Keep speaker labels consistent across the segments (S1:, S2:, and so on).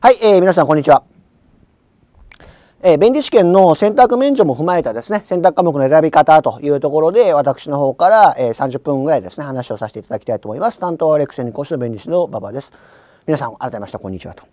S1: はい、えー、皆さんこんにちは。えー、便利試験の選択免除も踏まえたですね、選択科目の選び方というところで、私の方から、えー、30分ぐらいですね、話をさせていただきたいと思います。担当はレクセン講師の便利士の馬場です。皆さん、改めまして、こんにちはと。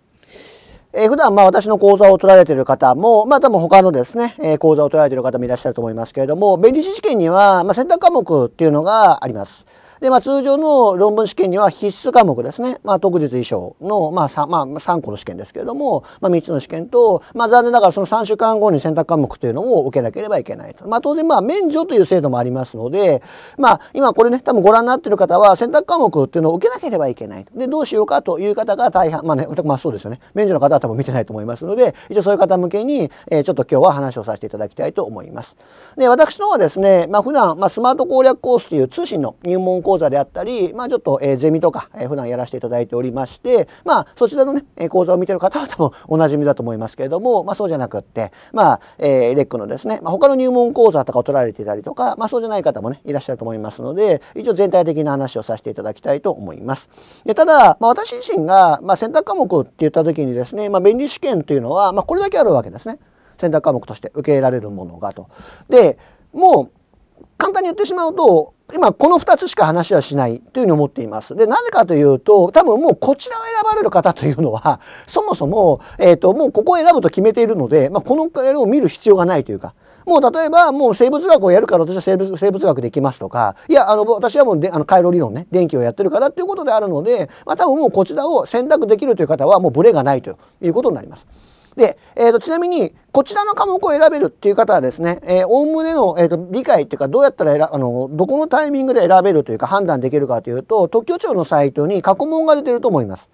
S1: えー、普段まあ私の講座を取られている方も、まあ多分他のですね、えー、講座を取られている方もいらっしゃると思いますけれども、便利士試験には、まあ、選択科目っていうのがあります。で、まあ、通常の論文試験には必須科目ですね。まあ、特実以上の、まあ3、まあ、3個の試験ですけれども、まあ、3つの試験と、まあ、残念ながらその3週間後に選択科目というのを受けなければいけないと。まあ、当然、まあ、免除という制度もありますので、まあ、今これね、多分ご覧になっている方は選択科目っていうのを受けなければいけない。で、どうしようかという方が大半、まあね、まあ、そうですよね。免除の方は多分見てないと思いますので、一応そういう方向けに、えー、ちょっと今日は話をさせていただきたいと思います。で、私の方はですね、まあ、普段、まあ、スマート攻略コースという通信の入門講座であったり、まあ、ちょっと、えー、ゼミとか、えー、普段やらせていただいておりまして、まあ、そちらのね、えー、講座を見てる方々も おなじみだと思いますけれども、まあ、そうじゃなくって、まあ、えー、レックのですね、まあ、他の入門講座とかを取られていたりとか、まあ、そうじゃない方もね、いらっしゃると思いますので、一応全体的な話をさせていただきたいと思います。でただ、まあ、私自身が、まあ、選択科目って言った時にですね、まあ、便利試験というのは、まあ、これだけあるわけですね。選択科目として受け入れられるものがと。で、もう簡単に言ってしまうと、今この2つしか話はしないというふうに思っています。で、なぜかというと、多分もうこちらを選ばれる方というのは、そもそも、えー、と、もうここを選ぶと決めているので、まあ、この絵を見る必要がないというか、もう例えばもう生物学をやるから私は生物生物学できますとか、いや、あの、私はもうであの回路理論ね、電気をやってるからっていうことであるので、まあ、多分もうこちらを選択できるという方はもうブレがないということになります。で、えーと、ちなみにこちらの科目を選べるっていう方はですね、えおむねの、えーと、理解っていうかどうやったらあのどこのタイミングで選べるというか判断できるかというと特許庁のサイトに過去問が出てると思います。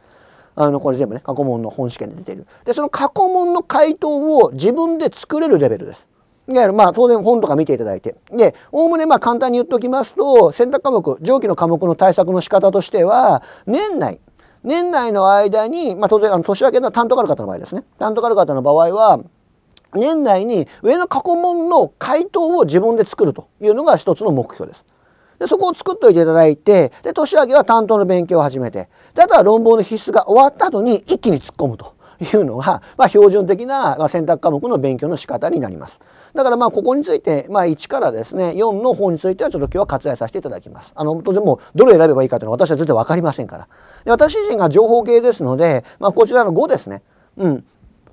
S1: あのこれ全部ね過去問の本試験で出てる。でその過去問の回答を自分で作れるレベルです。いわゆるまあ当然本とか見ていただいて。で、おおむねまあ簡単に言っておきますと、選択科目、上記の科目の対策の仕方としては、年内、年内の間に、まあ、当然あの年明けの担当がある方の場合ですね担当がある方の場合は年内に上の過去問の回答を自分で作るというのが一つの目標です。でそこを作っておいていただいてで年明けは担当の勉強を始めてであとは論文の必須が終わった後に一気に突っ込むというのが、まあ、標準的な選択科目の勉強の仕方になります。だからまあここについて、まあ、1からですね4の方についてはちょっと今日は割愛させていただきます。あの当然もうどれ選べばいいかというのは私は全然分かりませんからで私自身が情報系ですので、まあ、こちらの5ですね。うん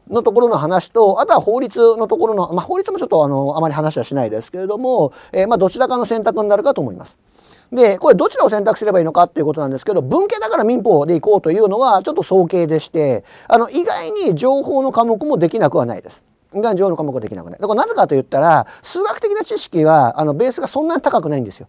S1: のところの話と、あとは法律のところの、まあ、法律もちょっとあの、あまり話はしないですけれども、えー、まあ、どちらかの選択になるかと思います。でこれどちらを選択すればいいのかっていうことなんですけど文系だから民法でいこうというのはちょっと早計でしてあの意外に情報の科目もできなくはないです。が上の科目できなくない。だからなぜかと言ったら数学的な知識はあのベースがそんなに高くないんですよ。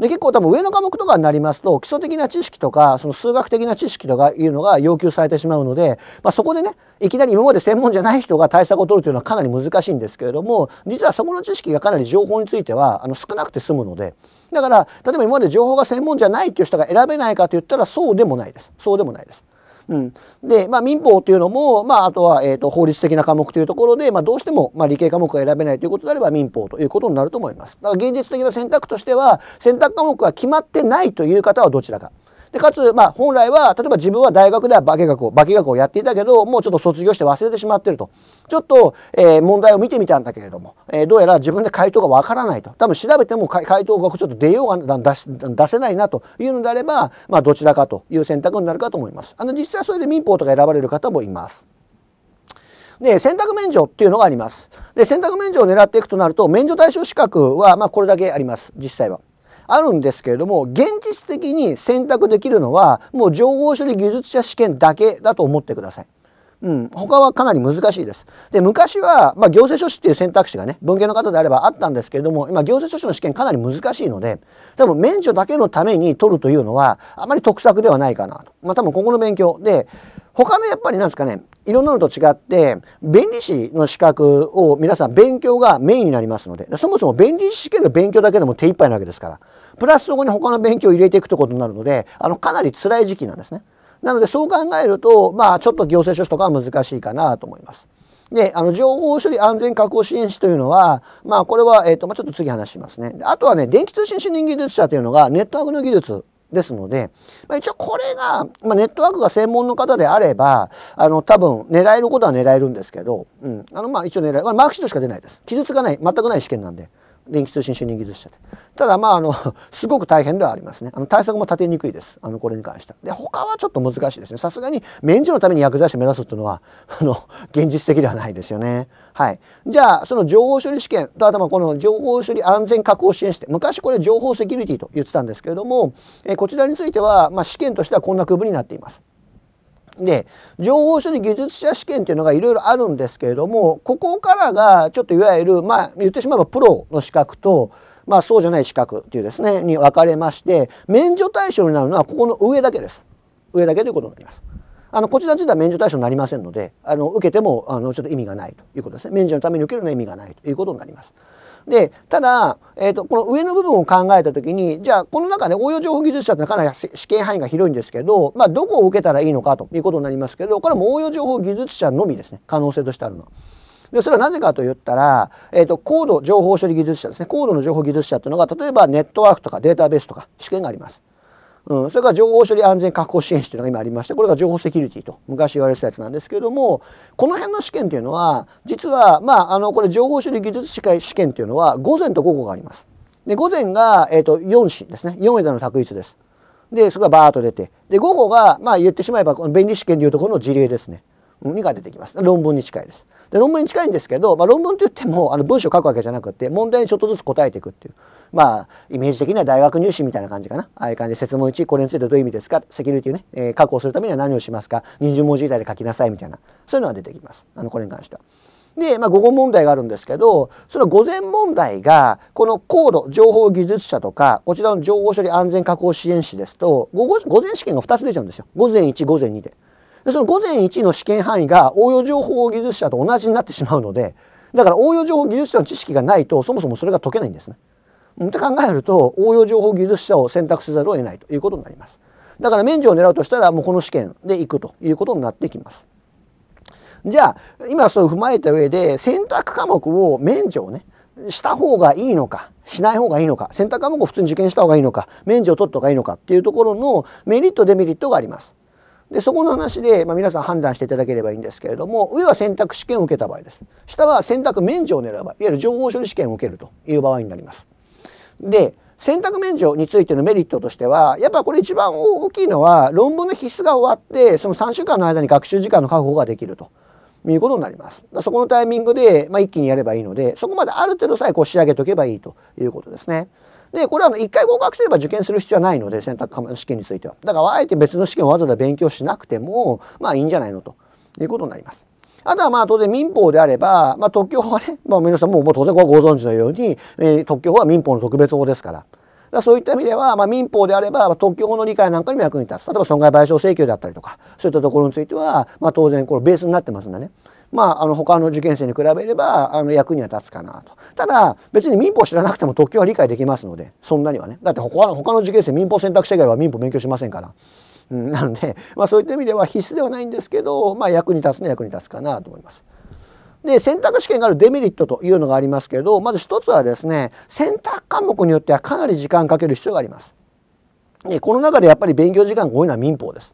S1: で結構多分上の科目とかになりますと基礎的な知識とかその数学的な知識とかいうのが要求されてしまうので、まあ、そこでねいきなり今まで専門じゃない人が対策を取るというのはかなり難しいんですけれども実はそこの知識がかなり情報についてはあの少なくて済むのでだから例えば今まで情報が専門じゃないっていう人が選べないかといったらそうでもないですそうでもないです。うん、で、まあ、民法というのも、まあ、あとは、えーと、法律的な科目というところで、まあ、どうしても、まあ、理系科目が選べないということであれば民法ということになると思います。だから現実的な選択としては選択科目が決まってないという方はどちらか。で、かつ、まあ、本来は、例えば自分は大学では化学を、化学をやっていたけど、もうちょっと卒業して忘れてしまってると。ちょっと、えー、問題を見てみたんだけれども、えー、どうやら自分で回答がわからないと。多分調べても回答がちょっと出ようが出せないなというのであれば、まあ、どちらかという選択になるかと思います。あの、実際それで民法とか選ばれる方もいます。で、選択免除っていうのがあります。で、選択免除を狙っていくとなると、免除対象資格は、まあ、これだけあります。実際は。あるんですけれども現実的に選択できるのはもう情報処理技術者試験だけだと思ってください。うん、他はかなり難しいです。で昔は、まあ、行政書士っていう選択肢がね文系の方であればあったんですけれども今行政書士の試験かなり難しいので多分免除だけのために取るというのはあまり得策ではないかなと。まあ、多分ここの勉強で他のやっぱりなんですかねいろんなのと違って弁理士の資格を皆さん勉強がメインになりますのでそもそも弁理士試験の勉強だけでも手一杯なわけですからプラスそこに他の勉強を入れていくってことになるのであのかなり辛い時期なんですね。なのでそう考えるとまあちょっと行政書士とかは難しいかなと思います。で、あの、情報処理安全確保支援士というのは、まあ、これは、えっ、ー、と、まあ、ちょっと次話しますね。あとはね、電気通信主任技術者というのが、ネットワークの技術ですので、まあ、一応これが、まあ、ネットワークが専門の方であればあの多分狙えることは狙えるんですけど、うん、あのまあ一応狙える、まあ、マークシートしか出ないです傷つかない全くない試験なんで。電気通信主任技術者で。ただ、まあ、あの、すごく大変ではありますね。あの、対策も立てにくいです。あの、これに関しては。で、他はちょっと難しいですね。さすがに、免除のために薬剤師を目指すというのは、あの、現実的ではないですよね。はい。じゃあ、その情報処理試験と、あとはこの情報処理安全確保支援して、昔これ情報セキュリティと言ってたんですけれども、えこちらについては、まあ、試験としてはこんな区分になっています。で情報処理技術者試験っていうのがいろいろあるんですけれどもここからがちょっといわゆるまあ言ってしまえばプロの資格とまあそうじゃない資格っていうですねに分かれまして免除対象になるのはここの上だけです上だけということになります。あのこちらについては免除対象になりませんのであの受けてもあのちょっと意味がないということですね免除のために受けるのは意味がないということになります。で、ただ、えーと、この上の部分を考えた時にじゃあこの中で応用情報技術者ってかなり試験範囲が広いんですけど、まあ、どこを受けたらいいのかということになりますけどこれも応用情報技術者のみですね可能性としてあるのは。でそれはなぜかと言ったら、えーと、高度情報処理技術者ですね高度の情報技術者っていうのが例えばネットワークとかデータベースとか試験があります。うん、それから情報処理安全確保支援士というのが今ありましてこれが情報セキュリティと昔言われてたやつなんですけれどもこの辺の試験というのは実はまああのこれ情報処理技術試験というのは午前と午後があります。で午前が、えーと、4子ですね4枝の択一です。でそれがバーッと出てで午後がまあ言ってしまえばこの便利試験でいうところの事例ですね。にが出てきます論文に近いです。で論文に近いんですけど、まあ、論文といってもあの文章を書くわけじゃなくて問題にちょっとずつ答えていくっていうまあイメージ的には大学入試みたいな感じかなああいう感じで説問1これについてどういう意味ですかセキュリティをね、えー、確保するためには何をしますか20文字以内で書きなさいみたいなそういうのが出てきますあのこれに関しては。で、まあ、午後問題があるんですけど、その午前問題が、この高度情報技術者とか、こちらの情報処理安全確保支援士ですと、午前試験が2つ出ちゃうんですよ。午前1、午前2で。でその午前1の試験範囲が応用情報技術者と同じになってしまうので、だから応用情報技術者の知識がないとそもそもそれが解けないんですね。って考えると応用情報技術者を選択せざるを得ないということになります。だから免除を狙うとしたらもうこの試験でいくということになってきます。じゃあ今それを踏まえた上で選択科目を免除をねした方がいいのかしない方がいいのか選択科目を普通に受験した方がいいのか免除を取った方がいいのかっていうところのメリットデメリットがあります。でそこの話で、まあ、皆さん判断していただければいいんですけれども上は選択試験を受けた場合です下は選択免除を狙う場合いわゆる情報処理試験を受けるという場合になります。で選択免除についてのメリットとしてはやっぱこれ一番大きいのは論文の必須が終わってその3週間の間に学習時間の確保ができるということになります。そこのタイミングで、まあ、一気にやればいいのでそこまである程度さえこう仕上げとけばいいということですね。で、これは1回合格すれば受験する必要はないので、選択試験については。だから、あえて別の試験をわざわざ勉強しなくても、まあいいんじゃないのということになります。あとはまあ当然民法であれば、まあ特許法はね、まあ皆さんもう当然ご存知のように、えー、特許法は民法の特別法ですから。だそういった意味では、まあ、民法であれば、ま特許法の理解なんかにも役に立つ例えば損害賠償請求だったりとかそういったところについては、まあ、当然これベースになってますんでねまあ、あの他の受験生に比べればあの役には立つかなと。ただ別に民法を知らなくても特許は理解できますのでそんなにはねだって他の他の受験生民法選択肢以外は民法勉強しませんから。うん、なので、まあ、そういった意味では必須ではないんですけど、まあ、役に立つのは役に立つかなと思います。で選択試験があるデメリットというのがありますけどまず一つはですね選択科目によってはかなり時間かける必要があります。でこの中でやっぱり勉強時間が多いのは民法です。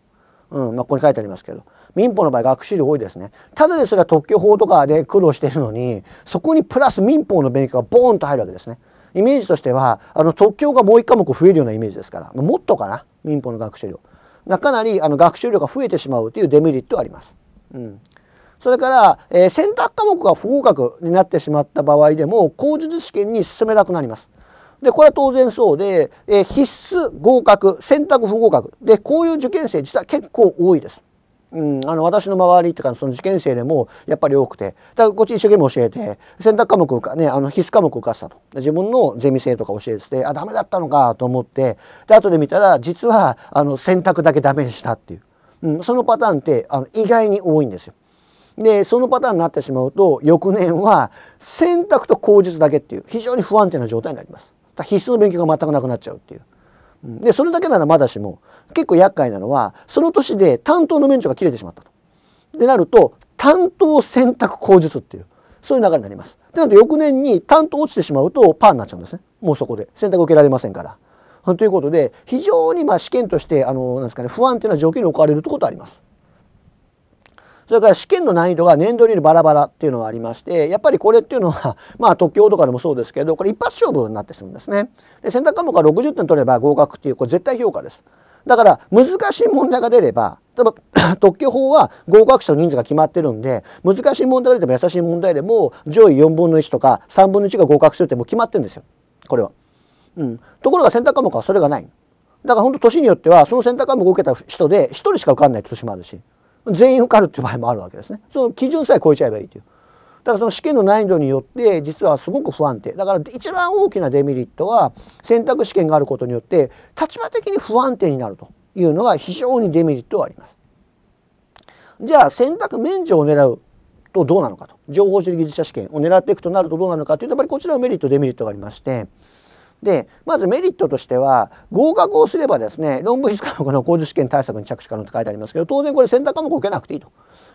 S1: うんまあ、ここに書いてありますけど。民法の場合学習量多いですねただですら特許法とかで苦労しているのにそこにプラス民法の勉強がボーンと入るわけですねイメージとしてはあの特許がもう1科目増えるようなイメージですからもっとかな民法の学習量かなりあの学習量が増えてしまうというデメリットはあります、うん、それから、えー、選択科目が不合格になってしまった場合でも口述試験に進めなくなりますでこれは当然そうで、えー、必須合格選択不合格でこういう受験生実は結構多いですうん、あの私の周りっていうかその受験生でもやっぱり多くてだからこっち一生懸命教えて選択科目かねあの必須科目受かったと自分のゼミ生とか教えててあダメだったのかと思ってで後で見たら実はあの選択だけダメしたっていう、うん、そのパターンってあの意外に多いんですよ。でそのパターンになってしまうと翌年は選択と口述だけっていう非常に不安定な状態になります。だ必須の勉強が全くなくなっちゃうっていう。でそれだけならまだしも結構厄介なのはその年で担当の免除が切れてしまったと。でなると担当選択口述っていうそういう流れになります。でなると翌年に担当落ちてしまうとパーになっちゃうんですねもうそこで選択受けられませんから。ということで非常にまあ試験としてあのなんですか、ね、不安定いう況に置かれるということはあります。それから試験の難易度が年度によりバラバラっていうのがありまして、やっぱりこれっていうのは、まあ、特許とかでもそうですけど、これ一発勝負になってするんですね。で、選択科目が60点取れば合格っていう、これ絶対評価です。だから難しい問題が出れば例えば 特許法は合格者の人数が決まってるんで難しい問題が出ても優しい問題でも上位4分の1とか3分の1が合格するってもう決まってるんですよこれは、うん。ところが選択科目はそれがない。だから本当年によってはその選択科目を受けた人で1人しか受かんないって年もあるし。全員受かるっていう場合もあるわけですね。その基準さえ超えちゃえばいいという。だからその試験の難易度によって実はすごく不安定だから一番大きなデメリットは選択試験があることによって立場的に不安定になるというのが非常にデメリットはあります。じゃあ選択免除を狙うとどうなのかと情報処理技術者試験を狙っていくとなるとどうなのかというとやっぱりこちらのメリットデメリットがありましてで、まずメリットとしては、合格をすればですね、論文必須科目の工事試験対策に着手可能って書いてありますけど、当然これ選択科目を受けなくていいと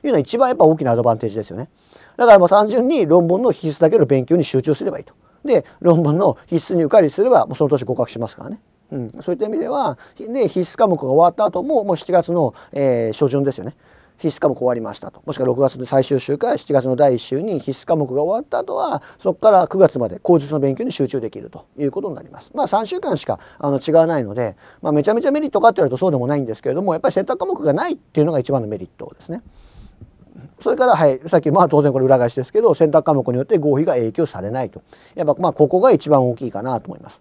S1: いうのは一番やっぱ大きなアドバンテージですよね。だからもう単純に論文の必須だけの勉強に集中すればいいと。で、論文の必須に受かりすれば、もうその年合格しますからね。うん、そういった意味では、ね、必須科目が終わった後も、もう7月の、えー、初旬ですよね。必須科目終わりましたともしくは6月の最終週から7月の第1週に必須科目が終わった後はそこから9月まで口述の勉強に集中できるということになります。まあ、3週間しかあの違わないので、まあ、めちゃめちゃメリットかって言われるとそうでもないんですけれどもやっぱり選択科目がないっていうのが一番のメリットですね。それから、はい、さっき、まあ当然これ裏返しですけど、選択科目によって合否が影響されないと。やっぱ、まあここが一番大きいかなと思います。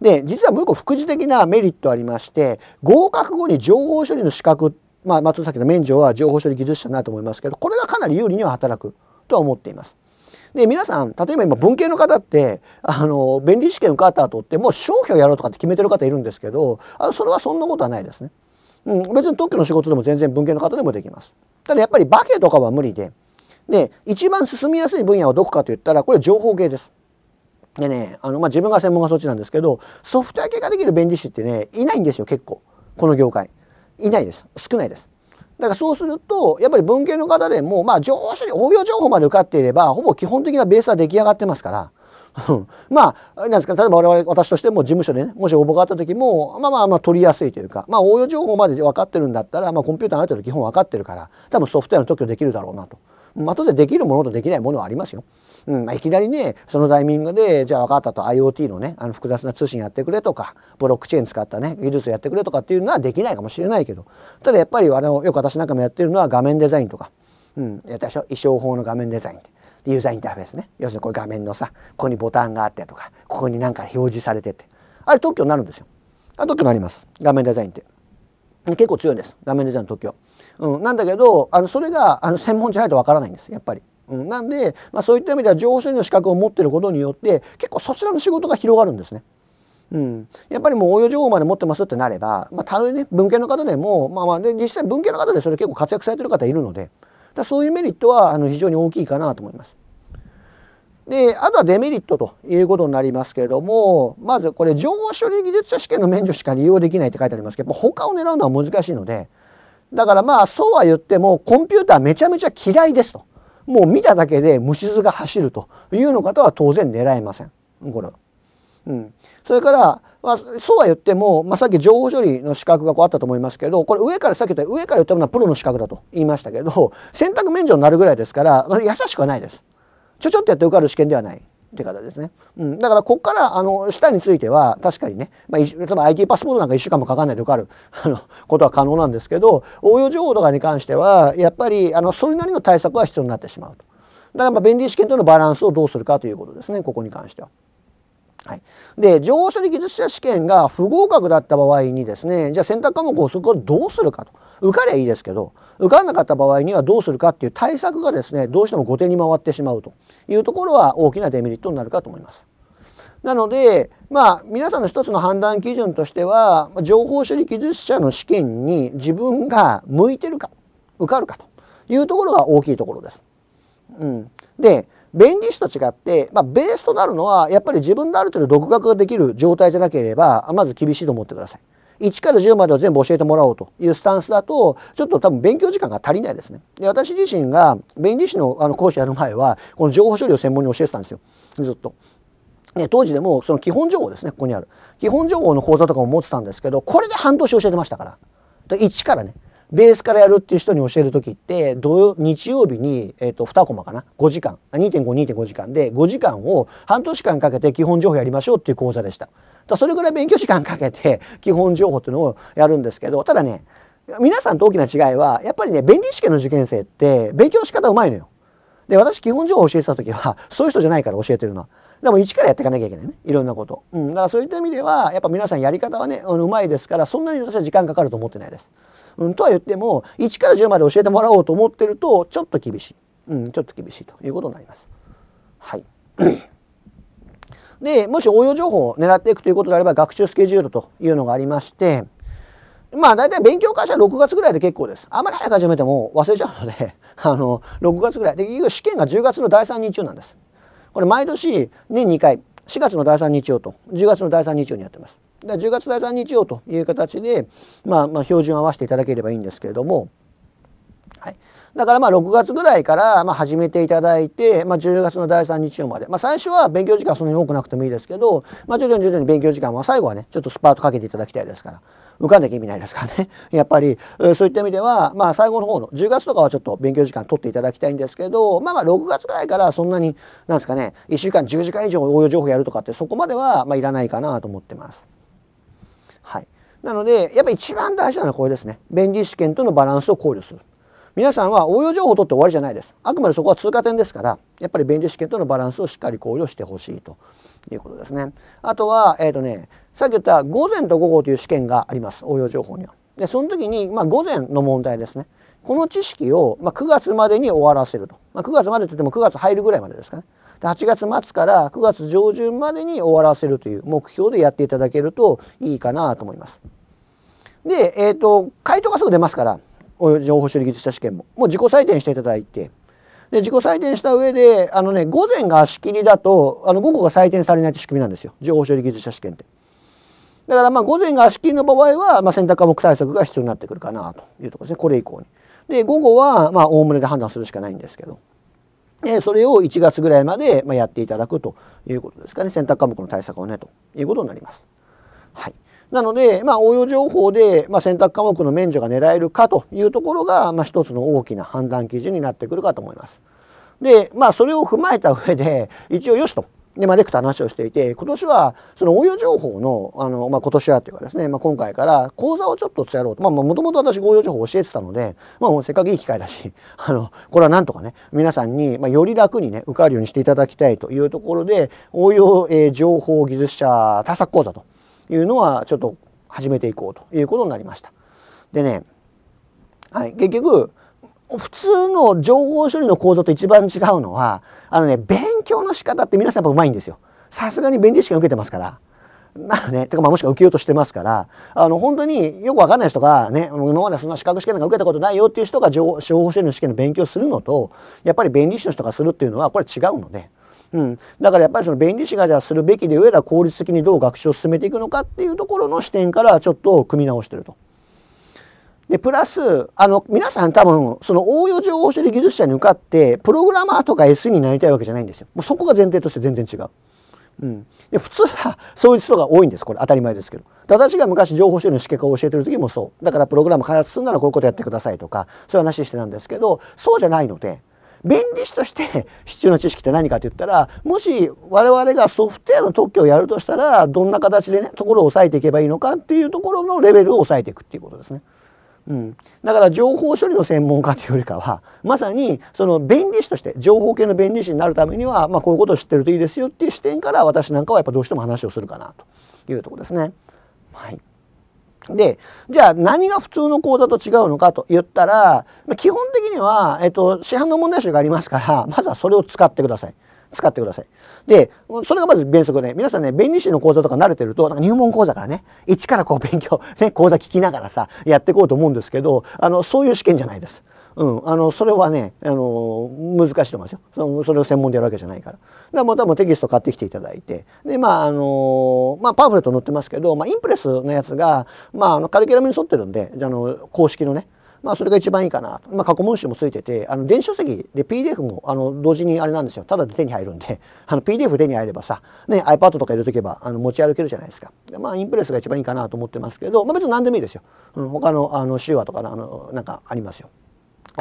S1: で、実はもう一個副次的なメリットありまして、合格後に情報処理の資格ってまあ、松崎の免除は情報処理技術者になると思いますけど、これがかなり有利には働くとは思っています。で、皆さん、例えば今文系の方って、あの、便利試験受かった後ってもう商標やろうとかって決めてる方いるんですけど、あそれはそんなことはないですね。うん、別に特許の仕事でも全然文系の方でもできます。ただやっぱり化けとかは無理で、で、一番進みやすい分野はどこかといったら、これは情報系です。でね、あの、まあ、自分が専門がそっちなんですけど、ソフトウェア系ができる弁理士ってね、いないんですよ、結構。この業界。いないです。少ないです。だからそうすると、やっぱり文系の方でも、まあ、常報に応用情報まで受かっていれば、ほぼ基本的なベースは出来上がってますから、まあ、なんですか、例えば我々、私としても事務所でね、もし応募があった時も、まあまあまあ取りやすいというか、まあ応用情報まで分かってるんだったら、まあコンピューターのある程度基本分かってるから、多分ソフトウェアの特許できるだろうなと。まあ当然できるものとできないものはありますよ。うんまあ、いきなりねそのタイミングでじゃあ分かったと IoT のねあの複雑な通信やってくれとかブロックチェーン使ったね技術やってくれとかっていうのはできないかもしれないけどただやっぱりあのよく私なんかもやってるのは画面デザインとか、うん、やったでしょ衣装法の画面デザインユーザーインターフェースね要するにこれ画面のさここにボタンがあってとかここになんか表示されてってあれ特許になるんですよあ特許になります画面デザインって結構強いんです画面デザインの特許、うん、なんだけどあのそれがあの専門じゃないとわからないんですやっぱりうん、なんで、まあ、そういった意味では情報処理の資格を持ってることによって結構そちらの仕事が広がるんですね。うん、やっぱりもう応用情報まで持ってますってなれば、まあ、たとえね文系の方でも、まあ、まあで実際文系の方でそれ結構活躍されてる方いるのでだそういうメリットはあの非常に大きいかなと思います。であとはデメリットということになりますけれどもまずこれ情報処理技術者試験の免除しか利用できないって書いてありますけど他を狙うのは難しいのでだからまあそうは言ってもコンピューターめちゃめちゃ嫌いですと。もう見ただけで虫図が走るというの方は当然狙えません。これは。うん、それから、まあ、そうは言っても、まあ、さっき情報処理の資格がこうあったと思いますけどこれ上からさっき言った上から言ったものはプロの資格だと言いましたけど選択免除になるぐらいですから優しくはないです。ちょちょっとやって受かる試験ではないって方ですね。うん、だからここからあの下については確かにね、まあ、例えば IT パスポートなんか1週間もかかんないで受かる あのことは可能なんですけど応用情報とかに関してはやっぱりあのそれなりの対策は必要になってしまうと。だから便利試験とのバランスをどうするかということですねここに関しては。はい、で乗車で技術者試験が不合格だった場合にですねじゃあ選択科目をそこどうするかと。受かりゃいいですけど受かんなかった場合にはどうするかっていう対策がですねどうしても後手に回ってしまうというところは大きなデメリットになるかと思います。なのでまあ皆さんの一つの判断基準としては情報処理技術者の試験に自分が向いてるか受かるかというところが大きいところです。うん、で弁理士と違って、まあ、ベースとなるのはやっぱり自分である程度独学ができる状態じゃなければまず厳しいと思ってください。1から10までを全部教えてもらおうというスタンスだとちょっと多分勉強時間が足りないですね。で私自身が弁理士のあの講師やる前はこの情報処理を専門に教えてたんですよずっと。ね、当時でもその基本情報ですねここにある基本情報の講座とかも持ってたんですけどこれで半年教えてましたからで1からねベースからやるっていう人に教える時って土日曜日に、えー、と2コマかな5時間2.52.5時間で5時間を半年間かけて基本情報やりましょうっていう講座でした。だそれぐらい勉強時間かけて 基本情報っていうのをやるんですけどただね皆さんと大きな違いはやっぱりね弁理試験の受験生って勉強の仕方うまいのよ。で私基本情報を教えてた時はそういう人じゃないから教えてるのは。でも一からやっていかなきゃいけないねいろんなこと、うん、だからそういった意味ではやっぱ皆さんやり方はねうまいですからそんなに私は時間かかると思ってないです。うん、とは言っても1から10まで教えてもらおうと思ってるとちょっと厳しい、うん、ちょっと厳しいということになります。はいでもし応用情報を狙っていくということであれば学習スケジュールというのがありましてまあ大体勉強会社は6月ぐらいで結構です。あんまり早く始めても忘れちゃうので あの、6月ぐらい。で、試験が10月の第3日曜なんです。これ毎年年2回、4月の第3日曜と10月の第3日曜にやってます。で10月第3日曜という形で、まあ、まあ標準を合わせていただければいいんですけれども、はい、だからまあ6月ぐらいからまあ始めていただいて、まあ、10月の第3日曜まで、まあ、最初は勉強時間そんなに多くなくてもいいですけど、まあ、徐々に徐々に勉強時間は最後はねちょっとスパートかけていただきたいですから。受かんなきゃ意味ないですからね。やっぱり、そういった意味では、まあ最後の方の、10月とかはちょっと勉強時間取っていただきたいんですけど、まあまあ6月ぐらいからそんなに、なんですかね、1週間10時間以上応用情報やるとかってそこまでは、まあいらないかなと思ってます。はい。なので、やっぱり一番大事なのはこれですね。便利試験とのバランスを考慮する。皆さんは応用情報を取って終わりじゃないです。あくまでそこは通過点ですから、やっぱり便利試験とのバランスをしっかり考慮してほしいということですね。あとは、えっ、ー、とね、さっき言った午前と午後という試験があります。応用情報には。で、その時に、まあ、午前の問題ですね。この知識を、まあ、9月までに終わらせると。まあ、9月までといっても9月入るぐらいまでですかね。8月末から9月上旬までに終わらせるという目標でやっていただけるといいかなと思います。で、えっ、ー、と、回答がすぐ出ますから、情報処理技術者試験も。もう自己採点していただいて、で自己採点した上で、あのね、午前が足切りだと、あの午後が採点されないって仕組みなんですよ。情報処理技術者試験って。だからまあ午前が足切りの場合は、まあ、選択科目対策が必要になってくるかなというところですね。これ以降に。で、午後はまあおおむねで判断するしかないんですけど。えそれを1月ぐらいまで、まやっていただくということですかね選択科目の対策をねということになります。はい、なので、まあ、応用情報で、まあ、選択科目の免除が狙えるかというところが、まあ、一つの大きな判断基準になってくるかと思います。で、まあ、それを踏まえた上で、一応よしとで、まあ、レクと話をしていて今年はその応用情報のあの、まあ、今年はというかですね、まあ、今回から講座をちょっとやろうとまあもともと私応用情報を教えてたので、まあ、せっかくいい機会だし あのこれはなんとかね皆さんに、まあ、より楽にね受かるようにしていただきたいというところで応用、えー、情報技術者対策講座というのはちょっと始めていこうということになりました。でね、はい、結局普通の情報処理の構造と一番違うのは、あのね、勉強の仕方って皆さんやっぱ上手いんですよ。さすがに弁理士が受けてますから。なのね、てかまあもしくは受けようとしてますから、あの本当によくわかんない人がね、今までそんな資格試験なんか受けたことないよっていう人が情報処理の試験の勉強するのと、やっぱり弁理士の人がするっていうのはこれ違うので、うん、だからやっぱりその弁理士がじゃあするべきで上では効率的にどう学習を進めていくのかっていうところの視点からちょっと組み直してると。で、プラス、あの、皆さん多分、その応用情報処理技術者に受かって、プログラマーとか SE になりたいわけじゃないんですよ。もうそこが前提として全然違う。うん。で、普通は、そういう人が多いんです。これ当たり前ですけど。私が昔情報処理の仕方を教えてる時もそう。だからプログラム開発するならこういうことやってくださいとか、そういう話してたんですけど、そうじゃないので、弁理士として 必要な知識って何かって言ったらもし我々がソフトウェアの特許をやるとしたらどんな形でねところを抑えていけばいいのかっていうところのレベルを抑えていくっていうことですね。うん、だから情報処理の専門家というよりかはまさにその弁理士として情報系の弁理士になるためには、まあ、こういうことを知ってるといいですよっていう視点から私なんかはやっぱどうしても話をするかなというとこですね。はい、でじゃあ何が普通の講座と違うのかと言ったら基本的には、えっと、市販の問題集がありますからまずはそれを使ってください。使ってください。で、それがまず原則ね、皆さんね、弁理士の講座とか慣れてると、なんか入門講座からね、一からこう勉強、ね、講座聞きながらさ、やっていこうと思うんですけど、あの、そういう試験じゃないです。うん、あのそれはねあの難しいと思いますよそそれを専門でやるわけじゃないからだからもう多分テキスト買ってきていただいてでまああのまあパンフレット載ってますけど、まあ、インプレスのやつが、まあ、あのカリキュラムに沿ってるんであの公式のねまあ、それが一番いいかなと。まあ、過去問集もついてて、あの、電子書籍で PDF も、あの、同時にあれなんですよ。ただで手に入るんで、あの、PDF 手に入ればさ、ね、iPad とか入れとけば、あの、持ち歩けるじゃないですか。まあ、インプレスが一番いいかなと思ってますけど、まあ、別に何でもいいですよ。うん、他の、あの、手話とか、あの、なんかありますよ。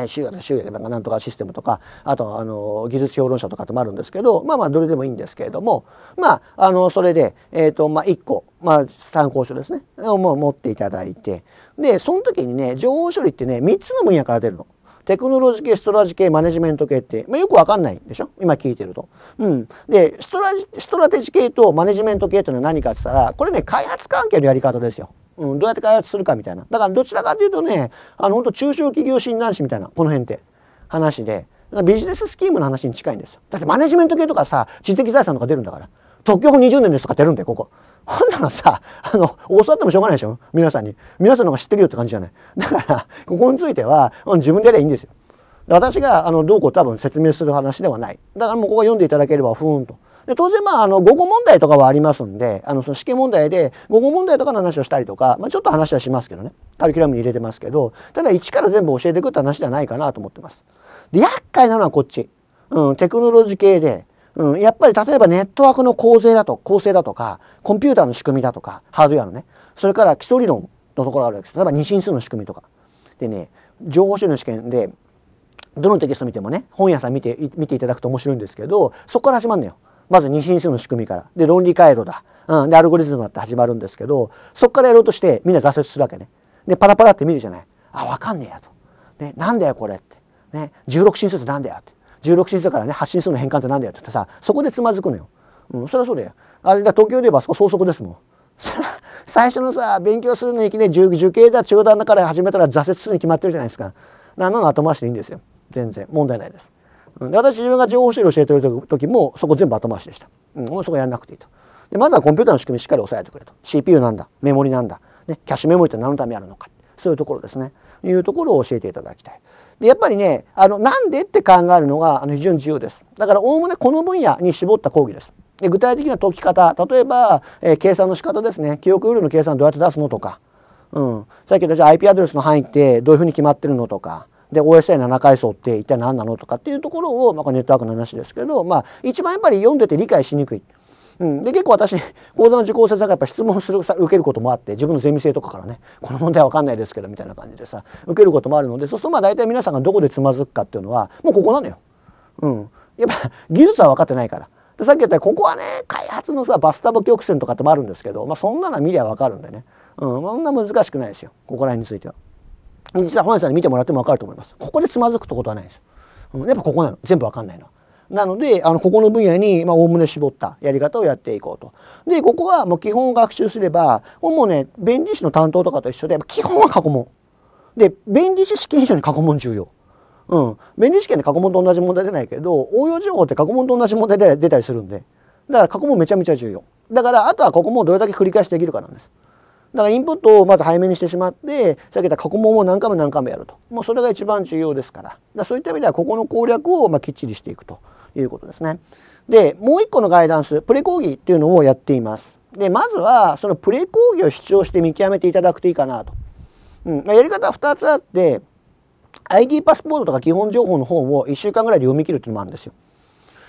S1: 週学修学なんかなんとかシステムとかあとあの技術評論者とかってもあるんですけどまあまあどれでもいいんですけれどもまああのそれで、えーとまあ、1個、まあ、参考書ですねを持っていただいてでその時にね情報処理ってね3つの分野から出るの。テクノロジー系、ストラジ系、マネジメント系って、まあ、よくわかんないんでしょ今聞いてると。うん。で、ストラジ、ストラテジ系とマネジメント系っていうのは何かって言ったら、これね、開発関係のやり方ですよ。うん、どうやって開発するかみたいな。だからどちらかというとね、あの、本当中小企業診断士みたいな、この辺って話で。ビジネススキームの話に近いんですよ。だってマネジメント系とかさ、知的財産とか出るんだから。特許法20年ですとか出るんだよ、ここ。ほんならさ、あの、教わってもしょうがないでしょ皆さんに。皆さんの方が知ってるよって感じじゃない。だから、ここについては、自分でやればいいんですよ。私が、あの、どうこう多分説明する話ではない。だからもうここ読んでいただければ、ふーんと。で当然まああの午後問題とかはありますんであのその試験問題で午後問題とかの話をしたりとか、まあ、ちょっと話はしますけどねカリキュラムに入れてますけどただ一から全部教えていくって話ではないかなと思ってます。で厄介なのはこっち、うん、テクノロジー系でうん、やっぱり例えばネットワークの構成だと構成だとかコンピューターの仕組みだとかハードウェアのねそれから基礎理論のところがあるわけです例えば二進数の仕組みとかでね情報収入の試験でどのテキスト見てもね本屋さん見て見ていただくと面白いんですけどそこから始まるのよまず二進数の仕組みから。で、論理回路だ。うん。で、アルゴリズムだって始まるんですけど、そこからやろうとしてみんな挫折するわけね。で、パラパラって見るじゃない。あ、わかんねえやと。ね、なんだよこれって。ね、16進数ってなんだよって。16進数だからね、8進数の変換ってなんだよってっさ、そこでつまずくのよ。うん、そりゃそうだよ。あれだ、東京で言えばそこ総則ですもん。最初のさ、勉強するのにいきね、受刑だ、中断だから始めたら挫折するに決まってるじゃないですか。なの後回しでいいんですよ。全然問題ないです。で私自分が情報処理を教えてる時もそこ全部後回しでした、うん、そこやんなくていいとでまずはコンピューターの仕組みしっかり押さえてくれと CPU なんだメモリなんだ、ね、キャッシュメモリって何のためにあるのかそういうところですねいうところを教えていただきたいでやっぱりねあのなんでって考えるのがあの非常に重要ですだからおおむねこの分野に絞った講義ですで具体的な解き方例えば、えー、計算の仕方ですね記憶量の計算どうやって出すのとか、うん、さっき言ったじゃあ IP アドレスの範囲ってどういうふうに決まってるのとかで OSA7 階層って一体何なのとかっていうところを、まあ、ネットワークの話ですけど、まあ、一番やっぱり読んでて理解しにくい。うん、で結構私講座の受講生さんがやっぱ質問する受けることもあって自分のゼミ生とかからねこの問題は分かんないですけどみたいな感じでさ受けることもあるのでそうするとまあ大体皆さんがどこでつまずくかっていうのはもうここなのよ。うん、やっぱ技術は分かってないから。でさっき言ったようにここはね開発のさバスタブ曲線とかってもあるんですけど、まあ、そんなの見りゃ分かるんでね、うん、そんな難しくないですよここら辺については。実は本屋さんに見てもらっても分かると思います。ここでつまずくってことはないです。うん、やっぱここなの。全部分かんないのは。なので、あの、ここの分野に、まおおむね絞ったやり方をやっていこうと。で、ここはもう基本を学習すれば、もうね、弁理士の担当とかと一緒で、基本は過去問。で、弁理士試験書に過去問重要。うん。弁理士試験で過去問と同じ問題出ないけど、応用情報って過去問と同じ問題で出たりするんで。だから過去問めちゃめちゃ重要。だから、あとはここもどれだけ繰り返しできるかなんです。だからインプットをまず早めにしてしまってさっき言った過去問を何回も何回もやるともうそれが一番重要ですからだそういった意味ではここの攻略をまきっちりしていくということですね。でもう一個のガイダンスプレ講義っていうのをやっています。でまずはそのプレ講義を主張して見極めていただくといいかなと。うん、やり方は2つあって ID パスポートとか基本情報の本を1週間ぐらいで読み切るっていうのもあるんですよ。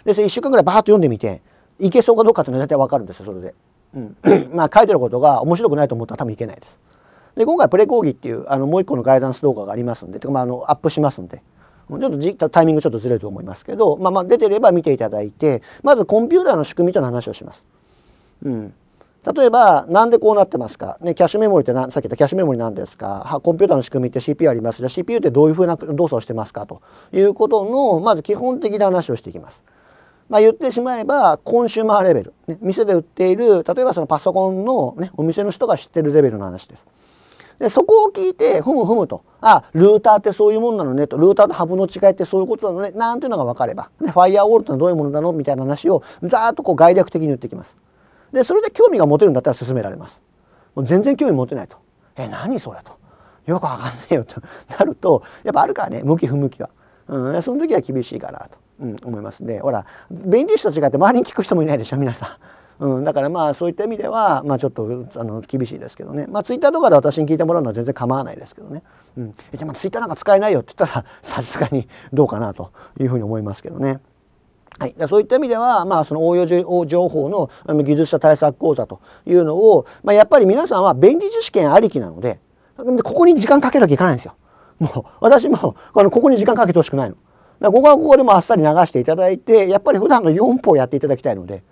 S1: でそれ1週間ぐらいバーッと読んでみていけそうかどうかっていうのは大体わかるんですよそれで。うん、まあ書いてることが面白くないと思ったら多分いけないです。で今回プレ講義っていうあのもう一個のガイダンス動画がありますんでてか、まあ、あのアップしますんでちょっとじタイミングちょっとずれると思いますけど、まあ、まあ出てれば見ていただいてまずコンピューターの仕組みとの話をします。うん例えば、なんでこうなってますか、ね、キャッシュメモリってなさっき言ったキャッシュメモリなんですかはコンピューターの仕組みって CPU ありますじゃあ CPU ってどういうふうな動作をしてますかということのまず基本的な話をしていきます。まあ、言ってしまえばコンシューマーレベル、ね、店で売っている例えばそのパソコンの、ね、お店の人が知ってるレベルの話です。でそこを聞いてふむふむとあルーターってそういうもんなのねとルーターとハブの違いってそういうことなのねなんていうのが分かれば、ね、ファイアウォールってのはどういうものなのみたいな話をざーっとこう概略的に言ってきます。でそれで興味が持てるんだったら勧められます。もう全然興味持てないと。え何それと。よくわかんないよとなるとやっぱあるからね向き不向きは。うん、その時は厳しいかなと。うん、思いますでほら弁理士と違って周りに聞く人もいないでしょ皆さん。うん、だからまあそういった意味では、まあ、ちょっとあの厳しいですけどね、まあ、ツイッターとかで私に聞いてもらうのは全然構わないですけどね、うん、でもツイッターなんか使えないよって言ったら さすがにどうかなというふうに思いますけどね。はい、そういった意味では、まあ、その応用情報の技術者対策講座というのを、まあ、やっぱり皆さんは便利知識ありきなのでここに時間かけるわけいかないんですよ。もう私もあのここに時間かけてほしくないの。ここはここでもあっさり流していただいてやっぱり普段の4歩をやっていただきたいので、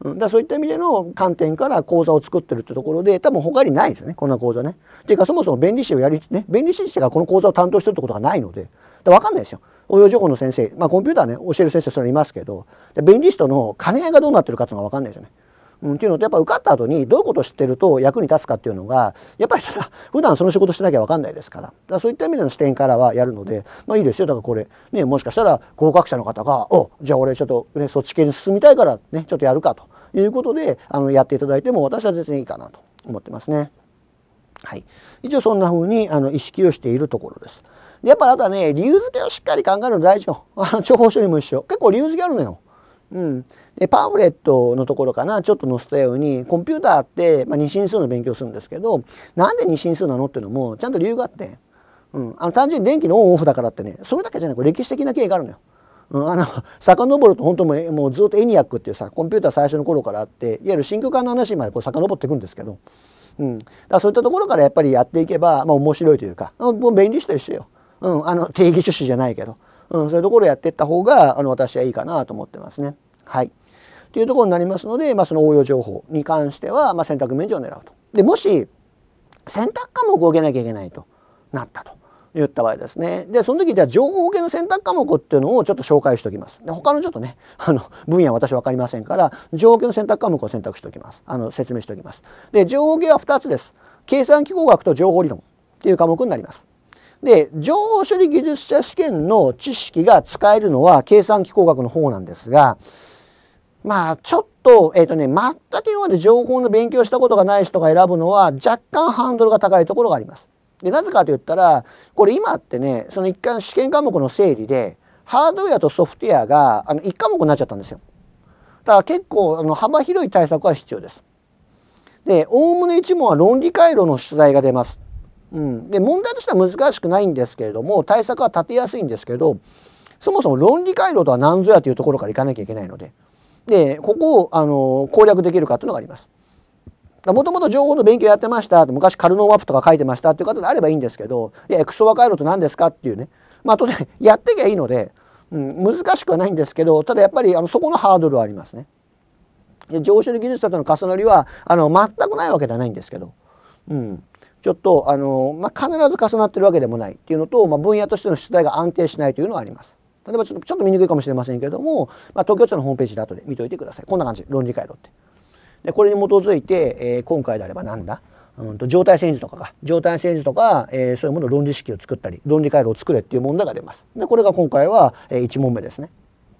S1: うん、だそういった意味での観点から講座を作ってるってところで多分他にないですよねこんな講座ね。っていうかそもそも弁理士をやりね弁理士自がこの講座を担当してるってことがないのでで分かんないですよ。応用情報の先生まあコンピューターね教える先生それいますけど弁理士との兼ね合いがどうなってるかっていうのが分かんないですよね。うん、っていうのとやっぱ受かった後にどういうことを知ってると役に立つかっていうのがやっぱり普段その仕事しなきゃ分かんないですからだからそういった意味での視点からはやるのでまあいいですよだからこれねもしかしたら合格者の方が「おじゃあ俺ちょっと、ね、そっち系に進みたいからねちょっとやるか」ということであのやっていただいても私は全然いいかなと思ってますね。はい、一応そんな風にあの意識をしているところです。やっぱあとはね理由付けをしっかり考えるの大事よ。あ情報処理も一緒結構理由付けあるのよ。うん、でパンフレットのところかなちょっと載せたようにコンピューターって、まあ、二進数の勉強するんですけどなんで二進数なのっていうのもちゃんと理由があって、うん、あの単純に電気のオンオフだからってねそれだけじゃなく歴史的な経緯があるのよ。うん、あの遡ると本当ももうずっとエニアックっていうさコンピューター最初の頃からあっていわゆる真空管の話までこう遡っていくんですけど、うん、だそういったところからやっぱりやっていけば、まあ、面白いというかもう便利たと一緒よ、うん、あの定義趣旨じゃないけど、うん、そういうところをやっていった方があの私はいいかなと思ってますね。はい。というところになりますので、まあ、その応用情報に関しては、まあ、選択免除を狙うと。でもし選択科目を受けなきゃいけないとなったと言った場合ですね。でその時じゃあ情報系の選択科目っていうのをちょっと紹介しておきます。で他のちょっとね あの分野は私分かりませんから情報系の選択科目を選択しておきますあの説明しておきます。で情報系は2つです。計算機構学と情報理論っていう科目になります。で情報処理技術者試験の知識が使えるのは計算機工学の方なんですがまあ、ちょっと、えっ、ー、とね、全く今まで情報の勉強したことがない人が選ぶのは若干ハンドルが高いところがあります。で、なぜかと言ったら、これ今ってね、その一貫試験科目の整理で、ハードウェアとソフトウェアが、あの、一科目になっちゃったんですよ。だから結構、あの、幅広い対策は必要です。で、おおむね一問は論理回路の取材が出ます。うん。で、問題としては難しくないんですけれども、対策は立てやすいんですけど、そもそも論理回路とは何ぞやというところからいかなきゃいけないので、でここをあの攻略できるかというのがあります。もともと情報の勉強やってました昔カルノーマップとか書いてましたっていう方であればいいんですけどいやクソ若いのと何ですかっていうねまあ当然 やってきゃいいので、うん、難しくはないんですけどただやっぱりあのそこのハードルはありますね。上昇の技術者との重なりはあの全くないわけではないんですけど、うん、ちょっとあの、まあ、必ず重なってるわけでもないっていうのと、まあ、分野としての出題が安定しないというのはあります。例えばちょっとちょっと見にくいかもしれませんけども、まあ、東京庁のホームページで後で見ておいてくださいこんな感じ論理回路って。でこれに基づいて、えー、今回であればなんだうんと状態戦術とかが状態戦術とか、えー、そういうもの論理式を作ったり論理回路を作れっていう問題が出ます。でこれが今回は、えー、1問目ですね。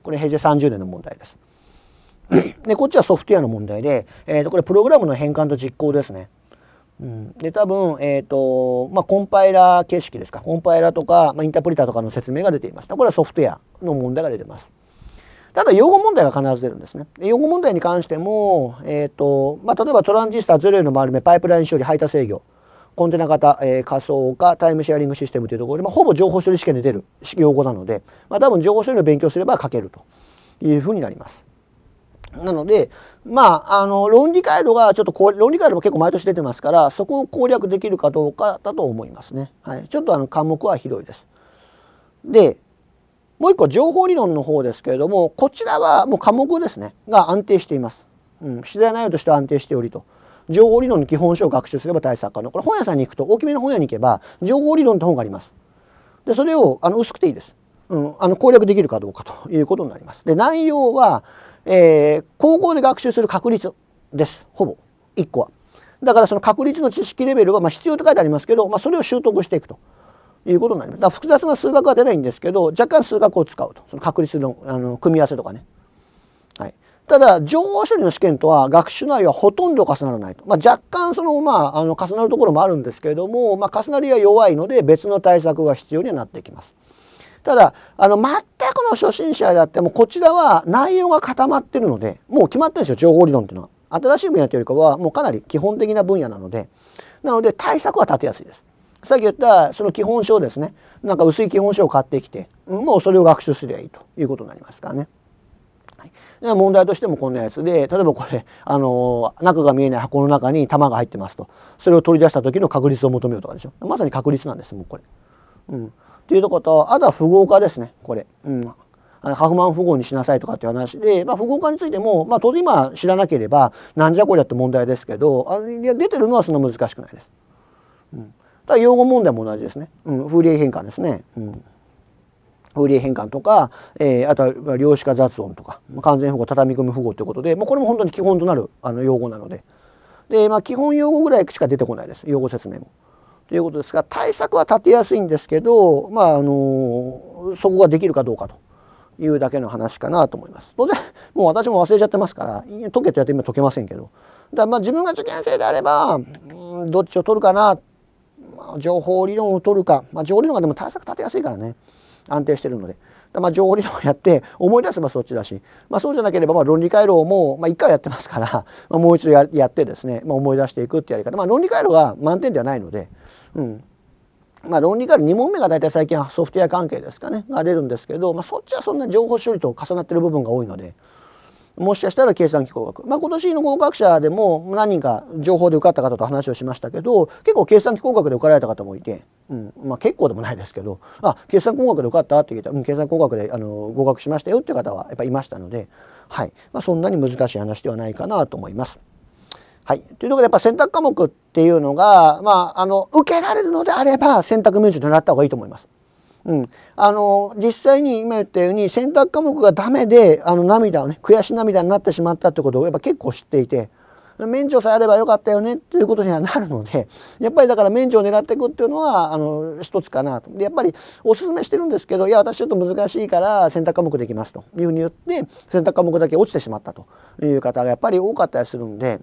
S1: これ平成30年の問題です。でこっちはソフトウェアの問題で、えー、とこれプログラムの変換と実行ですね。ん、で多分、えーとまあ、コンパイラー形式ですかコンパイラーとか、まあ、インタープリターとかの説明が出ていますこれはソフトウェアの問題が出てますただ用語問題が必ず出るんですね用語問題に関しても、えーとまあ、例えばトランジスタ0の丸めパイプライン処理排他制御コンテナ型、えー、仮想化タイムシェアリングシステムというところで、まあ、ほぼ情報処理試験で出る用語なので、まあ、多分情報処理の勉強すれば書けるというふうになりますなので、まあ、あの、論理回路がちょっと、論理回路も結構毎年出てますから、そこを攻略できるかどうかだと思いますね。はい。ちょっとあの、科目は広いです。で、もう一個、情報理論の方ですけれども、こちらはもう科目ですね、が安定しています。うん、取材内容として安定しておりと。情報理論の基本書を学習すれば対策可能。これ本屋さんに行くと、大きめの本屋に行けば、情報理論って本があります。で、それを、あの、薄くていいです。うん、あの攻略できるかどうかということになります。で内容はえー、高校で学習する確率ですほぼ1個は。だからその確率の知識レベルは、まあ、必要と書いてありますけど、まあ、それを習得していくということになります。だから複雑な数学は出ないんですけど若干数学を使うとその確率のあの組み合わせとかね。はい、ただ情報処理の試験とは学習内容はほとんど重ならないと、まあ、若干その、まあ、あの重なるところもあるんですけれども、まあ、重なりは弱いので別の対策が必要にはなってきます。ただあの全くの初心者であってもこちらは内容が固まってるのでもう決まってるんですよ情報理論っていうのは。新しい分野というよりかはもうかなり基本的な分野なのでなので対策は立てやすいです。さっき言ったその基本書ですねなんか薄い基本書を買ってきてもうそれを学習すればいいということになりますからね。はい、で問題としてもこんなやつで例えばこれあの中が見えない箱の中に玉が入ってますとそれを取り出した時の確率を求めようとかでしょまさに確率なんですもうこれ。うん、というとこと、あとは符号化ですね、これ。うん。ハフマン符号にしなさいとかっていう話で、まあ、符号化についても、まあ、当然今知らなければ、なんじゃこりゃって問題ですけど、あいや出てるのはそんな難しくないです。うん。ただ、用語問題も同じですね。うん。風鈴変換ですね。うん。風鈴変換とか、えー、あとは量子化雑音とか、完全符号、畳み込み符号ということで、まあ、これも本当に基本となるあの用語なので。で、まあ、基本用語ぐらいしか出てこないです。用語説明も。ということですが対策は立てやすいんですけど、まあ、あのそこができるかどうかというだけの話かなと思います。当然もう私も忘れちゃってますから解けてやって今解けませんけどだまあ自分が受験生であれば、うん、どっちを取るかな、まあ、情報理論を取るか、まあ、情報理論がでも対策立てやすいからね安定してるので。まあ、情報理論をやって思い出せばそっちだし、まあ、そうじゃなければまあ論理回路も、まあ、1回やってますから、まあ、もう一度やってですね、まあ、思い出していくってやり方、まあ、論理回路が満点ではないので、うんまあ、論理から2問目が大体最近はソフトウェア関係ですかねが出るんですけど、まあ、そっちはそんな情報処理と重なってる部分が多いのでもしかしたら計算機工学、まあ、今年の合格者でも何人か情報で受かった方と話をしましたけど結構計算機工学で受かられた方もいて、うんまあ、結構でもないですけど「あ計算工学で受かった?」って聞いたら「うん、計算工学であの合格しましたよ」って方はやっぱいましたので、はいまあ、そんなに難しい話ではないかなと思います。はい。というところで、やっぱ選択科目っていうのが、まあ、あの、受けられるのであれば、選択免除で習った方がいいと思います。うん。あの、実際に今言ったように、選択科目がダメで、あの、涙をね、悔し涙になってしまったってことを、やっぱ結構知っていて、免除さえあればよかったよねっていうことにはなるので、やっぱりだから免除を狙っていくっていうのは、あの、一つかなと。で、やっぱりお勧めしてるんですけど、いや、私ちょっと難しいから選択科目できますというふうに言って、選択科目だけ落ちてしまったという方がやっぱり多かったりするんで、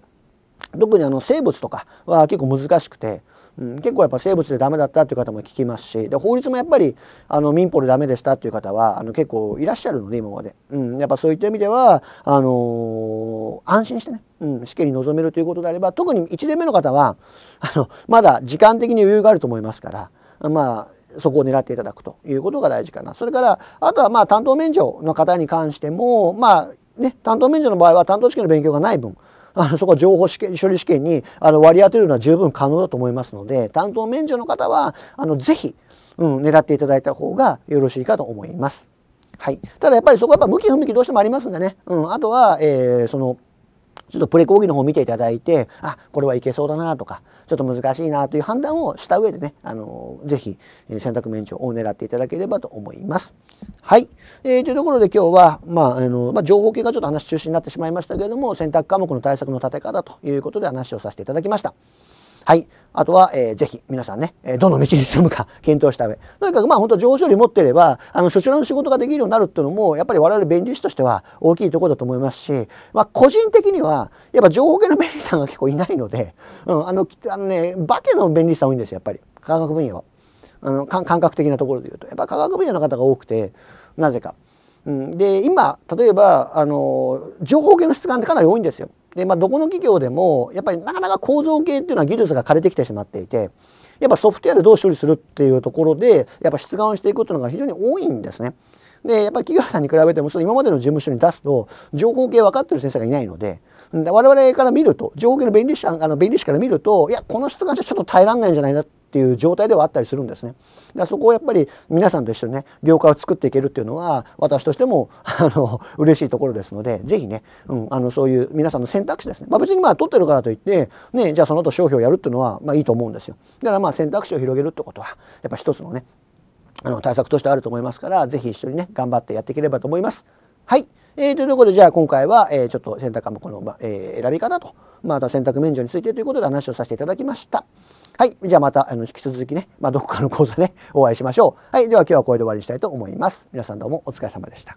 S1: 特にあの生物とかは結構難しくて、うん、結構やっぱ生物でダメだったっていう方も聞きますしで法律もやっぱりあの民法でダメでしたっていう方はあの結構いらっしゃるので今まで、うん、やっぱそういった意味ではあのー、安心してね、うん、試験に臨めるということであれば特に1年目の方はあのまだ時間的に余裕があると思いますからまあそこを狙っていただくということが大事かな。それから、あとはまあ担当免除の方に関しても、まあね、担当免除の場合は担当試験の勉強がない分、あのそこは情報試験処理試験にあの割り当てるのは十分可能だと思いますので担当免除の方はあのぜひ、うん、狙っていただいた方がよろしいかと思います。はい、ただやっぱりそこはやっぱ向き不向きどうしてもありますんでね、うん、あとは、えー、そのちょっとプレ講義の方を見ていただいてあこれはいけそうだなとかちょっと難しいなという判断をした上でねあのぜひ選択免除を狙っていただければと思います。はい。えー、というところで今日は、まあ、あの、まあ、情報系がちょっと話中心になってしまいましたけれども、選択科目の対策の立て方ということで話をさせていただきました。はい。あとは、えー、ぜひ、皆さんね、えー、どの道に進むか検討した上。とにかく、まあ、本当上司よ持っていれば、あの、そちらの仕事ができるようになるっていうのも、やっぱり我々弁理士としては大きいところだと思いますし、まあ、個人的には、やっぱ情報系の弁理士さんが結構いないので、うん、あの、あのね、化けの弁理士さん多いんですよ、やっぱり。科学分野は。あの感覚的なところでいうとやっぱ科学分野の方が多くてなぜか。うん、で今例えばあの情報系の出願ってかなり多いんですよ。でまあ、どこの企業でもやっぱりなかなか構造系っていうのは技術が枯れてきてしまっていてやっぱソフトウェアでどう処理するっていうところでやっぱ出願をしていくっていうのが非常に多いんですね。でやっぱり企業さんに比べてもその今までの事務所に出すと情報系分かってる先生がいないので我々から見ると情報系の弁理士あの弁理士から見るといやこの出願ゃちょっと耐えらんないんじゃないなってっていう状態ではあったりするんですね。だそこをやっぱり皆さんと一緒にね業界を作っていけるっていうのは私としても あの嬉しいところですので是非ね、うん、あのそういう皆さんの選択肢ですね、まあ、別にまあ取ってるからといって、ね、じゃあその後商標をやるっていうのはまあいいと思うんですよ。だからまあ選択肢を広げるってことはやっぱ一つのねあの対策としてあると思いますから是非一緒にね頑張ってやっていければと思います。はい、えー、ということでじゃあ今回は、えー、ちょっと選択科目の、えー、選び方とまた選択免除についてということで話をさせていただきました。はい。じゃあまた、あの、引き続きね、まあ、どこかの講座でお会いしましょう。はい。では今日はこれで終わりにしたいと思います。皆さんどうもお疲れ様でした。